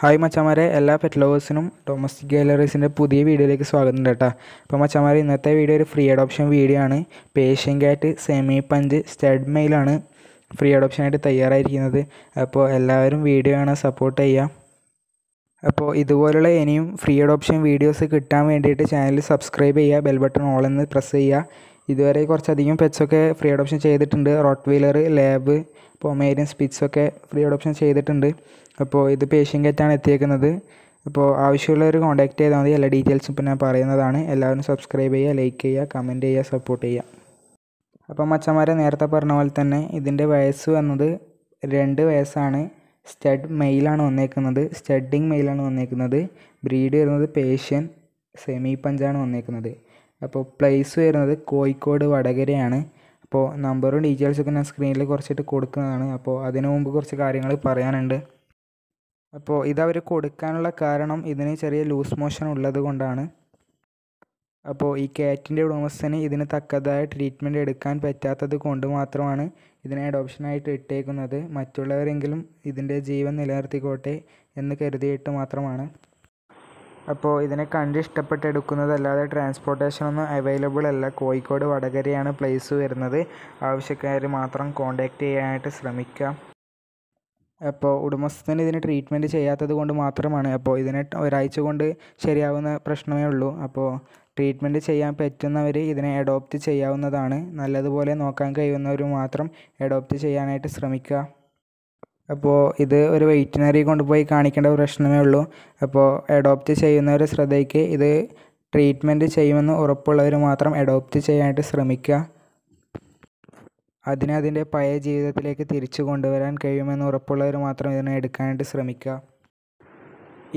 hi മച്ചമാരെ എല്ലാ pet ലവേഴ്സിനും domestic ഗാലറീസിൻ്റെ പുതിയ വീഡിയോയിലേക്ക് സ്വാഗതം കേട്ടോ അപ്പോൾ മച്ചമാരെ ഇന്നത്തെ വീഡിയോ ഒരു ഫ്രീ അഡോപ്ഷൻ വീഡിയോ ആണ് Persian cat semi punch stud മെയിലാണ് ഫ്രീ അഡോപ്ഷനായിട്ട് തയ്യാറായിരിക്കുന്നത് അപ്പോൾ എല്ലാവരും വീഡിയോ ആണ് സപ്പോർട്ട് ചെയ്യാം അപ്പോൾ ഇതുപോലുള്ള ഇനിയും ഫ്രീ അഡോപ്ഷൻ വീഡിയോസ് കിട്ടാൻ വേണ്ടിയിട്ട് ചാനൽ സബ്സ്ക്രൈബ് ചെയ്യുക ബെൽ ബട്ടൺ ഓൾ എന്ന് പ്രസ് ചെയ്യുക ഇതുവരെ കുറച്ചധികം പെറ്റ്സൊക്കെ ഫ്രീ അഡോപ്ഷൻ ചെയ്തിട്ടുണ്ട് റോട്ട് വീലർ ലാബ് പൊമേരിയൻ സ്പിറ്റ്സൊക്കെ ഫ്രീ അഡോപ്ഷൻ ചെയ്തിട്ടുണ്ട് അപ്പോൾ ഇത് പേഷ്യൻ കെറ്റാണ് എത്തിയേക്കുന്നത് അപ്പോൾ ആവശ്യമുള്ളവർ കോൺടാക്ട് ചെയ്താൽ മതി എല്ലാ ഡീറ്റെയിൽസും ഇപ്പോൾ ഞാൻ പറയുന്നതാണ് എല്ലാവരും സബ്സ്ക്രൈബ് ചെയ്യുക ലൈക്ക് ചെയ്യുക കമൻറ്റ് ചെയ്യുക സപ്പോർട്ട് ചെയ്യുക അപ്പം മച്ചന്മാരെ നേരത്തെ പറഞ്ഞ പോലെ തന്നെ ഇതിൻ്റെ വയസ്സ് വന്നത് രണ്ട് വയസ്സാണ് സ്റ്റഡ് മെയിലാണ് വന്നേക്കുന്നത് സ്റ്റഡിങ് മെയിലാണ് വന്നേക്കുന്നത് ബ്രീഡ് വരുന്നത് പേഷ്യൻ സെമി പഞ്ചാണ് വന്നേക്കുന്നത് അപ്പോൾ പ്ലേസ് വരുന്നത് കോഴിക്കോട് വടകരയാണ് അപ്പോൾ നമ്പറും ഡീറ്റെയിൽസൊക്കെ ഞാൻ സ്ക്രീനിൽ കുറച്ചിട്ട് കൊടുക്കുന്നതാണ് അപ്പോൾ അതിനു മുമ്പ് കുറച്ച് കാര്യങ്ങൾ പറയാനുണ്ട് അപ്പോൾ ഇതവർ കൊടുക്കാനുള്ള കാരണം ഇതിന് ചെറിയ ലൂസ് മോഷൻ ഉള്ളത് കൊണ്ടാണ് അപ്പോൾ ഈ കാറ്റിൻ്റെ ഉടമസ്ഥന് ഇതിന് തക്കതായ ട്രീറ്റ്മെൻറ്റ് എടുക്കാൻ പറ്റാത്തത് കൊണ്ട് മാത്രമാണ് ഇതിനെ അഡോപ്ഷനായിട്ട് ഇട്ടേക്കുന്നത് മറ്റുള്ളവരെങ്കിലും ഇതിൻ്റെ ജീവൻ നിലനിർത്തിക്കോട്ടെ എന്ന് കരുതിയിട്ട് മാത്രമാണ് അപ്പോൾ ഇതിനെ കണ്ട് ഇഷ്ടപ്പെട്ട് എടുക്കുന്നതല്ലാതെ ട്രാൻസ്പോർട്ടേഷൻ ഒന്നും അവൈലബിൾ അല്ല കോഴിക്കോട് വടകരയാണ് പ്ലേസ് വരുന്നത് ആവശ്യക്കാർ മാത്രം കോൺടാക്റ്റ് ചെയ്യാനായിട്ട് ശ്രമിക്കുക അപ്പോൾ ഉടമസ്ഥന് ഇതിന് ട്രീറ്റ്മെൻറ്റ് ചെയ്യാത്തത് കൊണ്ട് മാത്രമാണ് അപ്പോൾ ഇതിനെ ഒരാഴ്ച കൊണ്ട് ശരിയാവുന്ന പ്രശ്നമേ ഉള്ളൂ അപ്പോൾ ട്രീറ്റ്മെൻറ്റ് ചെയ്യാൻ പറ്റുന്നവർ ഇതിനെ അഡോപ്റ്റ് ചെയ്യാവുന്നതാണ് നല്ലതുപോലെ നോക്കാൻ കഴിയുന്നവർ മാത്രം അഡോപ്റ്റ് ചെയ്യാനായിട്ട് ശ്രമിക്കുക അപ്പോൾ ഇത് ഒരു വെയ്റ്റിനറി കൊണ്ടുപോയി കാണിക്കേണ്ട പ്രശ്നമേ ഉള്ളൂ അപ്പോൾ അഡോപ്റ്റ് ചെയ്യുന്നവരെ ശ്രദ്ധയ്ക്ക് ഇത് ട്രീറ്റ്മെൻറ്റ് ചെയ്യുമെന്ന് ഉറപ്പുള്ളവർ മാത്രം അഡോപ്റ്റ് ചെയ്യാനായിട്ട് ശ്രമിക്കുക അതിനെ അതിൻ്റെ പഴയ ജീവിതത്തിലേക്ക് തിരിച്ചു കൊണ്ടുവരാൻ കഴിയുമെന്ന് ഉറപ്പുള്ളവർ മാത്രം ഇതിനെ എടുക്കാനായിട്ട് ശ്രമിക്കുക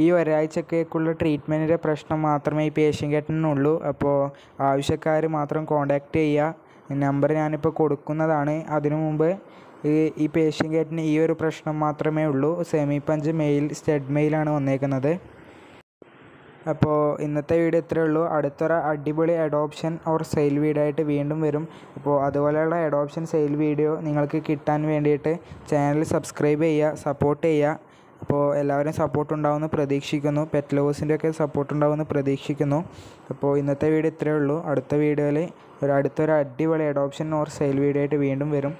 ഈ ഒരാഴ്ചക്കേക്കുള്ള ട്രീറ്റ്മെൻറ്റിൻ്റെ പ്രശ്നം മാത്രമേ ഈ പേഷ്യൻകേട്ടനുള്ളൂ അപ്പോൾ ആവശ്യക്കാർ മാത്രം കോൺടാക്റ്റ് ചെയ്യുക നമ്പർ ഞാനിപ്പോൾ കൊടുക്കുന്നതാണ് അതിനു മുമ്പ് ഈ പേഷ്യൻ ക്യാറ്റിന് ഈ ഒരു പ്രശ്നം മാത്രമേ ഉള്ളൂ സെമി പഞ്ച് മെയിൽ സ്റ്റെഡ് മെയിലാണ് വന്നേക്കുന്നത് അപ്പോൾ ഇന്നത്തെ വീഡിയോ ഇത്രയേ ഉള്ളൂ അടുത്തൊരു അടിപൊളി അഡോപ്ഷൻ ഓർ സെയിൽ വീടായിട്ട് വീണ്ടും വരും അപ്പോൾ അതുപോലെയുള്ള അഡോപ്ഷൻ സെയിൽ വീഡിയോ നിങ്ങൾക്ക് കിട്ടാൻ വേണ്ടിയിട്ട് ചാനൽ സബ്സ്ക്രൈബ് ചെയ്യുക സപ്പോർട്ട് ചെയ്യുക അപ്പോൾ എല്ലാവരും സപ്പോർട്ട് ഉണ്ടാവുമെന്ന് പ്രതീക്ഷിക്കുന്നു പെറ്റ് ലവേഴ്സിൻ്റെ ഒക്കെ സപ്പോർട്ട് ഉണ്ടാവുമെന്ന് പ്രതീക്ഷിക്കുന്നു അപ്പോൾ ഇന്നത്തെ വീഡിയോ ഇത്രയേ ഉള്ളൂ അടുത്ത വീഡിയോയിൽ ഒരു അടുത്തൊരു അടിപൊളി അഡോപ്ഷൻ ഓർ സെയിൽ വീഡിയോ ആയിട്ട് വീണ്ടും വരും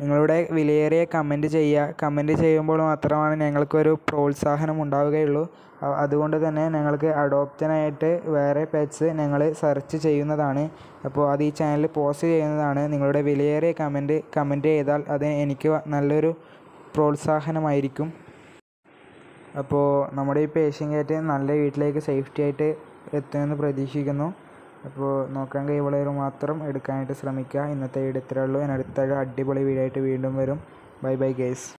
നിങ്ങളുടെ വിലയേറിയ കമൻറ്റ് ചെയ്യുക കമൻറ്റ് ചെയ്യുമ്പോൾ മാത്രമാണ് ഞങ്ങൾക്കൊരു പ്രോത്സാഹനം ഉണ്ടാവുകയുള്ളൂ അതുകൊണ്ട് തന്നെ ഞങ്ങൾക്ക് അഡോപ്റ്റനായിട്ട് വേറെ പെറ്റ്സ് ഞങ്ങൾ സെർച്ച് ചെയ്യുന്നതാണ് അപ്പോൾ അത് ഈ ചാനലിൽ പോസ്റ്റ് ചെയ്യുന്നതാണ് നിങ്ങളുടെ വിലയേറിയ കമൻറ്റ് കമൻറ്റ് ചെയ്താൽ അത് എനിക്ക് നല്ലൊരു പ്രോത്സാഹനമായിരിക്കും അപ്പോൾ നമ്മുടെ ഈ പേഷ്യൻ കയറ്റ് നല്ല വീട്ടിലേക്ക് സേഫ്റ്റി ആയിട്ട് എത്തുമെന്ന് പ്രതീക്ഷിക്കുന്നു അപ്പോൾ നോക്കാൻ കഴിവുള്ളവർ മാത്രം എടുക്കാനായിട്ട് ശ്രമിക്കുക ഇന്നത്തെ വീഡിയോ ഇത്രയേ ഉള്ളൂ ഞാൻ അടുത്ത അടിപൊളി വീഡിയോ ആയിട്ട് വീണ്ടും വരും ബൈ ബൈ ഗേസ്